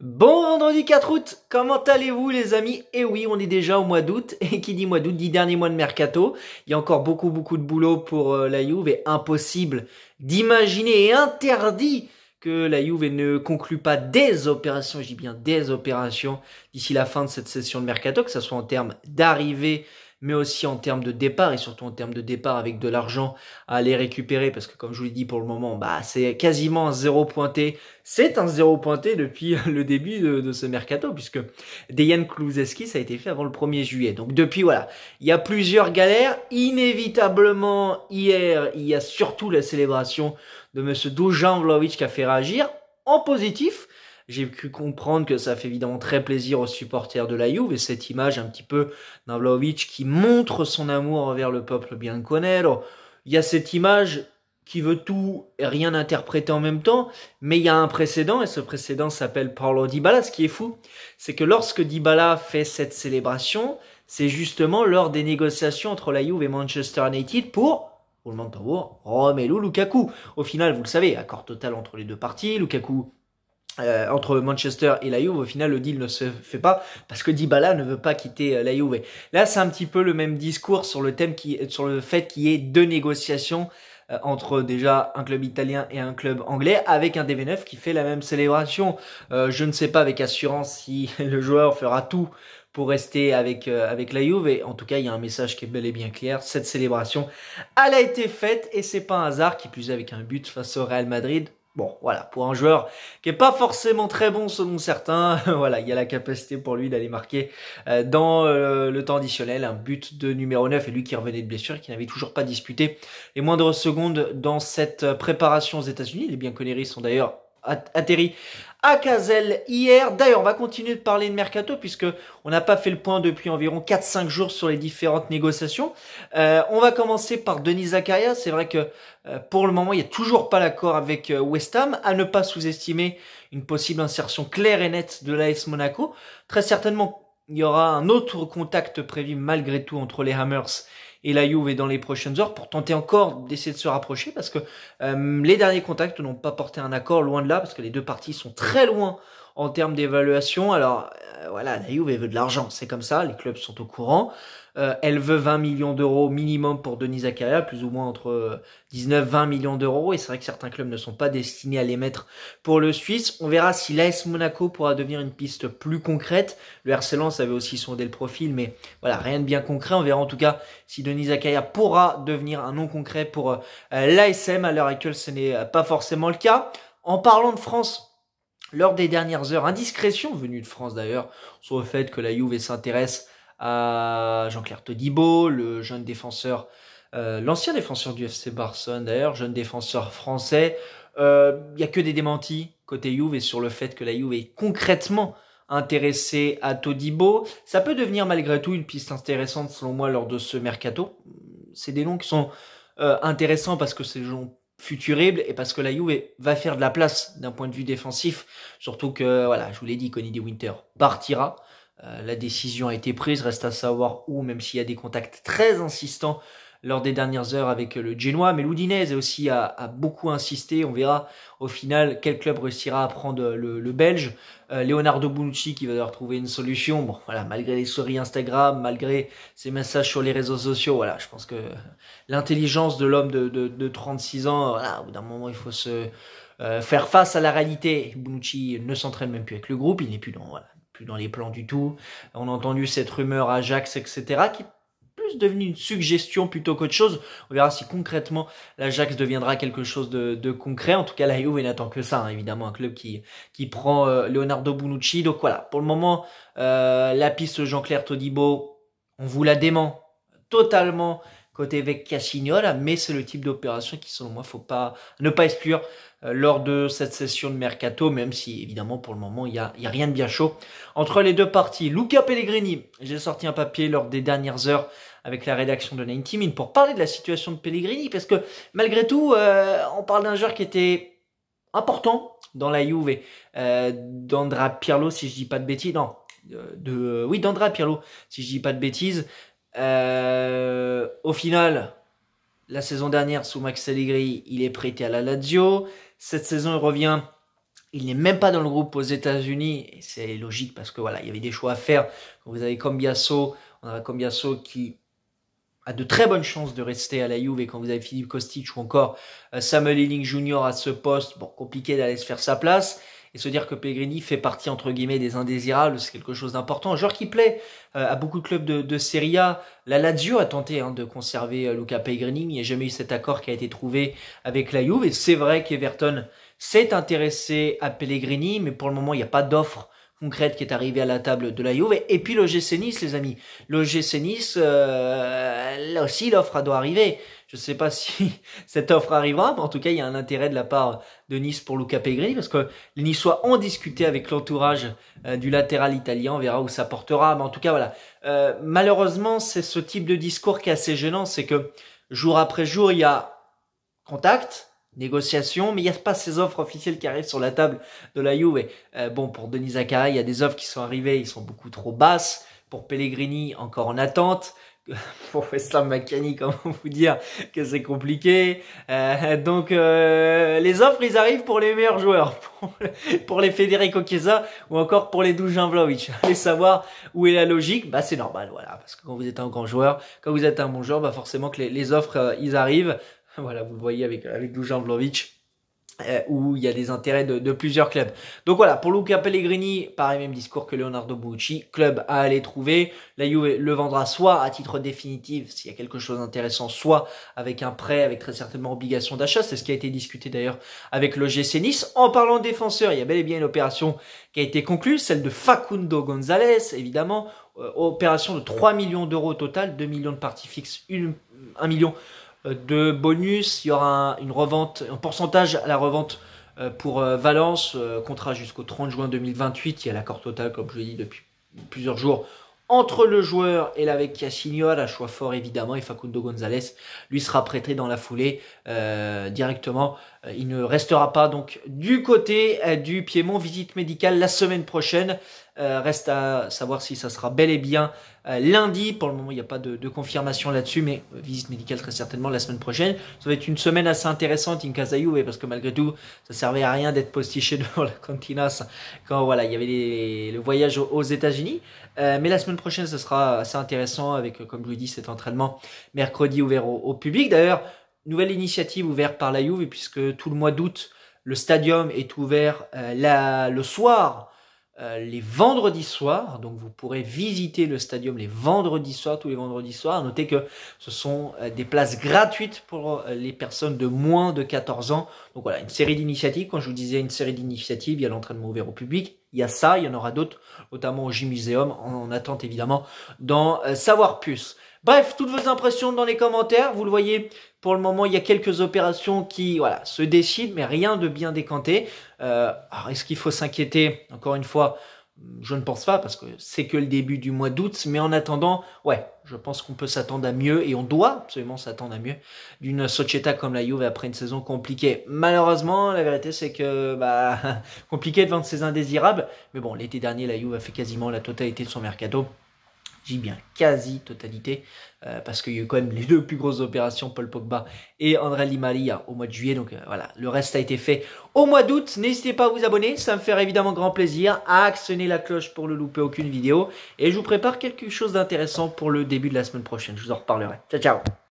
Bon vendredi 4 août, comment allez-vous les amis Eh oui, on est déjà au mois d'août, et qui dit mois d'août dit dernier mois de mercato. Il y a encore beaucoup beaucoup de boulot pour euh, la Juve, et impossible d'imaginer et interdit que la Juve ne conclue pas des opérations, je dis bien des opérations, d'ici la fin de cette session de mercato, que ce soit en termes d'arrivée mais aussi en termes de départ et surtout en termes de départ avec de l'argent à aller récupérer parce que comme je vous l'ai dit pour le moment, bah c'est quasiment un zéro pointé. C'est un zéro pointé depuis le début de, ce mercato puisque Dejan Kluzeski ça a été fait avant le 1er juillet. Donc depuis voilà, il y a plusieurs galères. Inévitablement hier, il y a surtout la célébration de Monsieur Dujan Vlaovic qui a fait réagir en positif j'ai pu comprendre que ça fait évidemment très plaisir aux supporters de la Juve et cette image un petit peu d'un qui montre son amour envers le peuple bien bianconero. Il y a cette image qui veut tout et rien interpréter en même temps, mais il y a un précédent, et ce précédent s'appelle Paulo Dybala. Ce qui est fou, c'est que lorsque Dybala fait cette célébration, c'est justement lors des négociations entre la Juve et Manchester United pour moment de tambour, Romelu Lukaku. Au final, vous le savez, accord total entre les deux parties, Lukaku euh, entre Manchester et la Juve, au final le deal ne se fait pas parce que Dybala ne veut pas quitter euh, la Juve. Là, c'est un petit peu le même discours sur le thème qui sur le fait qu'il y ait deux négociations euh, entre déjà un club italien et un club anglais avec un DV9 qui fait la même célébration. je ne sais pas avec assurance si le joueur fera tout pour rester avec, avec la Juve. Et en tout cas, il y a un message qui est bel et bien clair. Cette célébration, elle a été faite et c'est pas un hasard, qui plus avec un but face au Real Madrid. Bon, voilà, pour un joueur qui est pas forcément très bon selon certains, voilà, il y a la capacité pour lui d'aller marquer euh, dans euh, le temps additionnel un but de numéro 9 et lui qui revenait de blessure, qui n'avait toujours pas disputé les moindres secondes dans cette euh, préparation aux États-Unis. Les bien conneries sont d'ailleurs atterri à Cazel hier. D'ailleurs, on va continuer de parler de mercato puisque on n'a pas fait le point depuis environ 4-5 jours sur les différentes négociations. Euh, on va commencer par Denis Zakaria. C'est vrai que euh, pour le moment, il n'y a toujours pas l'accord avec euh, West Ham. À ne pas sous-estimer une possible insertion claire et nette de l'AS Monaco. Très certainement, il y aura un autre contact prévu malgré tout entre les Hammers et la Juve dans les prochaines heures pour tenter encore d'essayer de se rapprocher parce que euh, les derniers contacts n'ont pas porté un accord, loin de là, parce que les deux parties sont très loin en termes d'évaluation, alors euh, voilà, la veut de l'argent, c'est comme ça, les clubs sont au courant. Euh, elle veut 20 millions d'euros minimum pour Denis Zakaria, plus ou moins entre 19-20 euh, millions d'euros. Et c'est vrai que certains clubs ne sont pas destinés à les mettre pour le Suisse. On verra si l'AS Monaco pourra devenir une piste plus concrète. Le RC Lens avait aussi sondé le profil, mais voilà, rien de bien concret. On verra en tout cas si Denis Zakaria pourra devenir un nom concret pour l'ASM. À l'heure actuelle, ce n'est pas forcément le cas. En parlant de France, lors des dernières heures, indiscrétion venue de France d'ailleurs, sur le fait que la Juve s'intéresse à Jean-Claire Todibo, le jeune défenseur, euh, l'ancien défenseur du FC Barcelone d'ailleurs, jeune défenseur français. Il euh, n'y a que des démentis côté Juve et sur le fait que la Juve est concrètement intéressée à Todibo. Ça peut devenir malgré tout une piste intéressante selon moi lors de ce mercato. C'est des noms qui sont euh, intéressants parce que c'est gens futurible et parce que la Juve va faire de la place d'un point de vue défensif. Surtout que, voilà, je vous l'ai dit, Connie De Winter partira. Euh, la décision a été prise, reste à savoir où, même s'il y a des contacts très insistants lors des dernières heures avec euh, le Génois, mais l'Oudinez aussi a, beaucoup insisté. On verra au final quel club réussira à prendre euh, le, Belge. Euh, Leonardo Bonucci qui va devoir trouver une solution. Bon, voilà, malgré les souris Instagram, malgré ses messages sur les réseaux sociaux, voilà, je pense que l'intelligence de l'homme de, de, de, 36 ans, voilà, d'un moment, il faut se faire face à la réalité. Bonucci ne s'entraîne même plus avec le groupe, il n'est plus dans, voilà, plus dans les plans du tout. On a entendu cette rumeur à Ajax, etc., devenu une suggestion plutôt qu'autre chose. On verra si concrètement l'Ajax deviendra quelque chose de, concret. En tout cas, la Juve n'attend que ça, hein, évidemment, un club qui, qui prend euh, Leonardo Bonucci. Donc voilà, pour le moment, euh, la piste Jean-Claire Todibo, on vous la dément totalement côté avec Cassignol, mais c'est le type d'opération qui, selon moi, faut pas ne pas exclure euh, lors de cette session de mercato, même si évidemment pour le moment il n'y a, y a, rien de bien chaud entre les deux parties. Luca Pellegrini, j'ai sorti un papier lors des dernières heures avec la rédaction de 90 pour parler de la situation de Pellegrini, parce que malgré tout, euh, on parle d'un joueur qui était important dans la Juve, euh, d'Andra Pirlo si je dis pas de bêtises, non, de, oui d'Andra Pirlo si je dis pas de bêtises euh, au final, la saison dernière, sous Max Allegri, il est prêté à la Lazio. Cette saison, il revient. Il n'est même pas dans le groupe aux États-Unis. c'est logique parce que voilà, il y avait des choix à faire. Vous avez Combiasso, On a Combiasso qui a de très bonnes chances de rester à la Juve. Et quand vous avez Philippe Kostic ou encore euh, Samuel Elling Jr. à ce poste, bon, compliqué d'aller se faire sa place et se dire que Pellegrini fait partie entre guillemets des indésirables, c'est quelque chose d'important. Un joueur qui plaît euh, à beaucoup de clubs de, de Serie A. La Lazio a tenté hein, de conserver euh, Luca Pellegrini, mais il n'y a jamais eu cet accord qui a été trouvé avec la Juve. Et c'est vrai qu'Everton s'est intéressé à Pellegrini, mais pour le moment il n'y a pas d'offre concrète qui est arrivée à la table de la Juve. Et puis le Nice, les amis. Le Nice, euh, là aussi l'offre doit arriver. Je ne sais pas si cette offre arrivera, mais en tout cas, il y a un intérêt de la part de Nice pour Luca Pellegrini, parce que les Niçois ont discuté avec l'entourage euh, du latéral italien. On verra où ça portera. Mais en tout cas, voilà. Euh, malheureusement, c'est ce type de discours qui est assez gênant. C'est que jour après jour, il y a contact, négociation, mais il n'y a pas ces offres officielles qui arrivent sur la table de la Juve. Euh, bon, pour Denis Zakaria, il y a des offres qui sont arrivées, ils sont beaucoup trop basses. Pour Pellegrini, encore en attente. professeur mécanique, comment vous dire que c'est compliqué. Euh, donc euh, les offres, ils arrivent pour les meilleurs joueurs, pour, les Federico Chiesa ou encore pour les Dujan Vlaovic. Allez savoir où est la logique, bah c'est normal, voilà, parce que quand vous êtes un grand joueur, quand vous êtes un bon joueur, bah forcément que les, offres, euh, ils arrivent. Voilà, vous voyez avec, avec Dujan Vlaovic, euh, où il y a des intérêts de, plusieurs clubs. Donc voilà, pour Luca Pellegrini, pareil même discours que Leonardo Bucci club à aller trouver. La Juve le vendra soit à titre définitif, s'il y a quelque chose d'intéressant, soit avec un prêt, avec très certainement obligation d'achat. C'est ce qui a été discuté d'ailleurs avec le GC Nice. En parlant défenseur, il y a bel et bien une opération qui a été conclue, celle de Facundo Gonzalez, évidemment. Euh, opération de 3 millions d'euros au total, 2 millions de parties fixes, 1 million euh, de bonus, il y aura une revente, un pourcentage à la revente euh, pour euh, Valence, contrat jusqu'au 30 juin 2028. Il y a l'accord total, comme je l'ai dit depuis plusieurs jours, entre le joueur et l'avec Cassignol, à choix fort évidemment, et Facundo González, lui sera prêté dans la foulée directement. Il ne restera pas donc du côté du Piémont, visite médicale la semaine prochaine euh, reste à savoir si ça sera bel et bien euh, lundi. Pour le moment, il n'y a pas de, confirmation là-dessus, mais euh, visite médicale très certainement la semaine prochaine. Ça va être une semaine assez intéressante in Casa parce que malgré tout, ça servait à rien d'être postiché devant la cantinas quand voilà, il y avait le voyage aux, États-Unis. mais la semaine prochaine, ce sera assez intéressant avec, comme je vous dis, cet entraînement mercredi ouvert au, public. D'ailleurs, nouvelle initiative ouverte par la Juve, puisque tout le mois d'août, le stadium est ouvert le soir euh, les vendredis soirs. Donc vous pourrez visiter le stadium les vendredis soirs, tous les vendredis soirs. Notez que ce sont euh, des places gratuites pour euh, les personnes de moins de 14 ans. Donc voilà, une série d'initiatives. Quand je vous disais une série d'initiatives, il y a l'entraînement ouvert au public. Il y a ça, il y en aura d'autres, notamment au j Museum, en, attente évidemment dans savoir plus. Bref, toutes vos impressions dans les commentaires. Vous le voyez, pour le moment, il y a quelques opérations qui voilà, se décident, mais rien de bien décanté. Euh, alors, est-ce qu'il faut s'inquiéter Encore une fois, je ne pense pas, parce que c'est que le début du mois d'août. Mais en attendant, ouais, je pense qu'on peut s'attendre à mieux, et on doit absolument s'attendre à mieux, d'une société comme la Juve après une saison compliquée. Malheureusement, la vérité, c'est que, bah, compliqué de vendre ses indésirables. Mais bon, l'été dernier, la Juve a fait quasiment la totalité de son mercato. J'ai bien quasi-totalité, euh, parce qu'il y a eu quand même les deux plus grosses opérations, Paul Pogba et André Limalia au mois de juillet. Donc euh, voilà, le reste a été fait au mois d'août. N'hésitez pas à vous abonner, ça me fait évidemment grand plaisir. À actionner la cloche pour ne louper aucune vidéo. Et je vous prépare quelque chose d'intéressant pour le début de la semaine prochaine. Je vous en reparlerai. Ciao, ciao